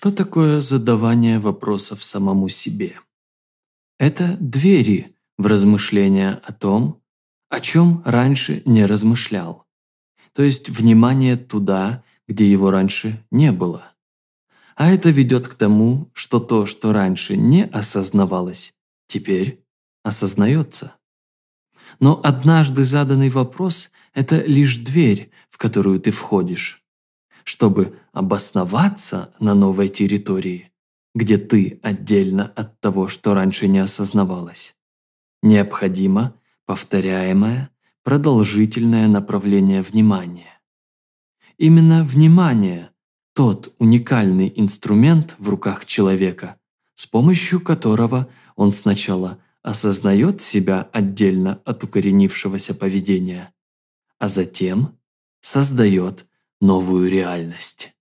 Что такое задавание вопросов самому себе? Это двери в размышления о том, о чем раньше не размышлял. То есть внимание туда, где его раньше не было. А это ведет к тому, что то, что раньше не осознавалось, теперь осознается. Но однажды заданный вопрос – это лишь дверь, в которую ты входишь чтобы обосноваться на новой территории, где ты отдельно от того, что раньше не осознавалось. Необходимо повторяемое, продолжительное направление внимания. Именно внимание – тот уникальный инструмент в руках человека, с помощью которого он сначала осознает себя отдельно от укоренившегося поведения, а затем создает новую реальность.